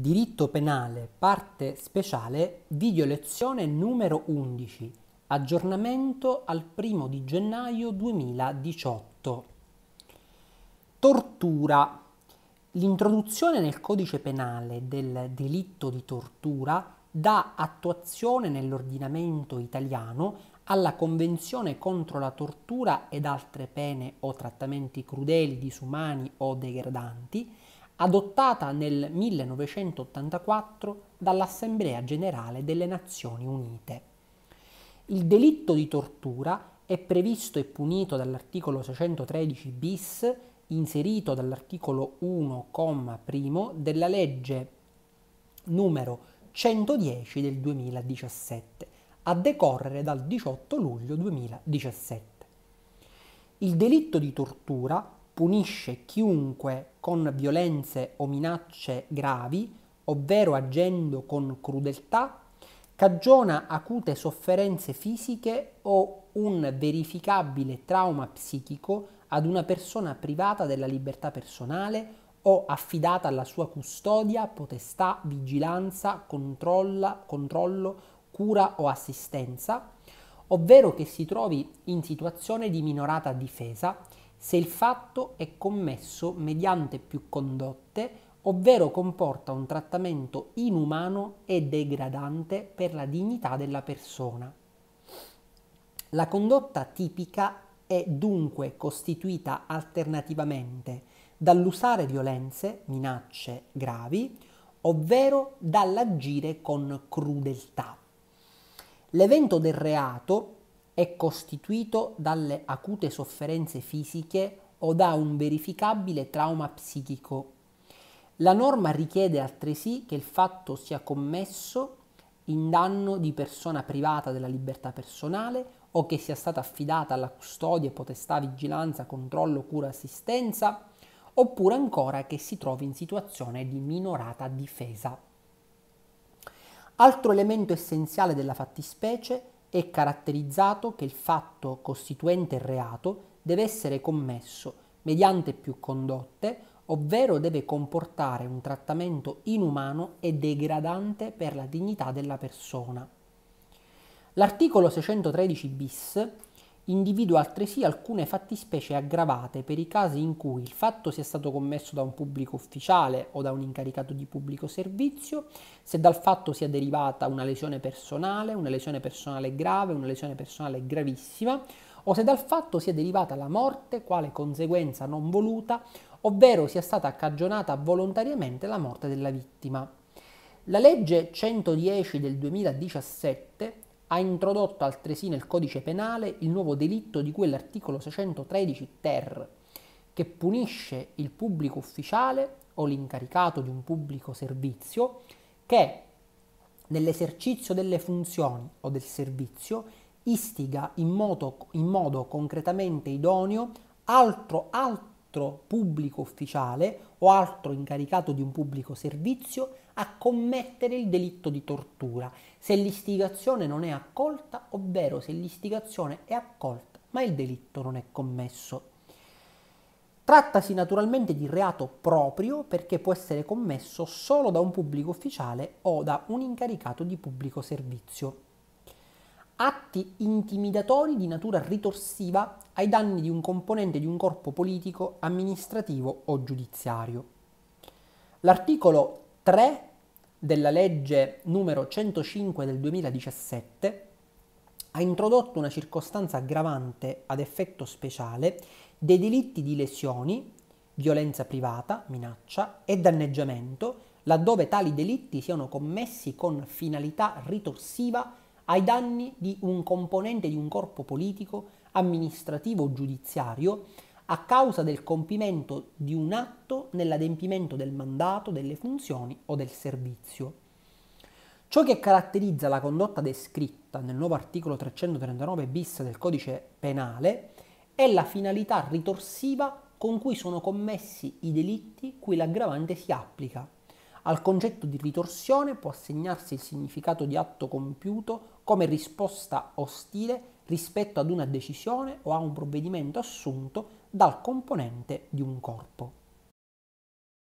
Diritto penale, parte speciale, video lezione numero 11, aggiornamento al 1 di gennaio 2018. Tortura. L'introduzione nel codice penale del delitto di tortura dà attuazione nell'ordinamento italiano alla Convenzione contro la tortura ed altre pene o trattamenti crudeli, disumani o degradanti adottata nel 1984 dall'Assemblea generale delle Nazioni Unite. Il delitto di tortura è previsto e punito dall'articolo 613 bis inserito dall'articolo 1,1 della legge numero 110 del 2017, a decorrere dal 18 luglio 2017. Il delitto di tortura punisce chiunque con violenze o minacce gravi, ovvero agendo con crudeltà, cagiona acute sofferenze fisiche o un verificabile trauma psichico ad una persona privata della libertà personale o affidata alla sua custodia, potestà, vigilanza, controllo, cura o assistenza, ovvero che si trovi in situazione di minorata difesa se il fatto è commesso mediante più condotte, ovvero comporta un trattamento inumano e degradante per la dignità della persona. La condotta tipica è dunque costituita alternativamente dall'usare violenze, minacce gravi, ovvero dall'agire con crudeltà. L'evento del reato è costituito dalle acute sofferenze fisiche o da un verificabile trauma psichico. La norma richiede altresì che il fatto sia commesso in danno di persona privata della libertà personale o che sia stata affidata alla custodia, potestà, vigilanza, controllo, cura, assistenza, oppure ancora che si trovi in situazione di minorata difesa. Altro elemento essenziale della fattispecie è caratterizzato che il fatto costituente il reato deve essere commesso mediante più condotte, ovvero deve comportare un trattamento inumano e degradante per la dignità della persona. L'articolo 613 bis Individua altresì alcune fattispecie aggravate per i casi in cui il fatto sia stato commesso da un pubblico ufficiale o da un incaricato di pubblico servizio, se dal fatto sia derivata una lesione personale, una lesione personale grave, una lesione personale gravissima, o se dal fatto sia derivata la morte quale conseguenza non voluta, ovvero sia stata cagionata volontariamente la morte della vittima. La legge 110 del 2017 ha introdotto altresì nel codice penale il nuovo delitto di cui l'articolo 613 ter, che punisce il pubblico ufficiale o l'incaricato di un pubblico servizio che nell'esercizio delle funzioni o del servizio istiga in modo, in modo concretamente idoneo altro, altro pubblico ufficiale o altro incaricato di un pubblico servizio a commettere il delitto di tortura, se l'istigazione non è accolta, ovvero se l'istigazione è accolta ma il delitto non è commesso. Trattasi naturalmente di reato proprio perché può essere commesso solo da un pubblico ufficiale o da un incaricato di pubblico servizio. Atti intimidatori di natura ritorsiva ai danni di un componente di un corpo politico, amministrativo o giudiziario. L'articolo 3 della legge numero 105 del 2017 ha introdotto una circostanza aggravante ad effetto speciale dei delitti di lesioni, violenza privata, minaccia e danneggiamento, laddove tali delitti siano commessi con finalità ritorsiva ai danni di un componente di un corpo politico, amministrativo o giudiziario a causa del compimento di un atto nell'adempimento del mandato, delle funzioni o del servizio. Ciò che caratterizza la condotta descritta nel nuovo articolo 339 bis del codice penale è la finalità ritorsiva con cui sono commessi i delitti cui l'aggravante si applica. Al concetto di ritorsione può assegnarsi il significato di atto compiuto come risposta ostile rispetto ad una decisione o a un provvedimento assunto dal componente di un corpo.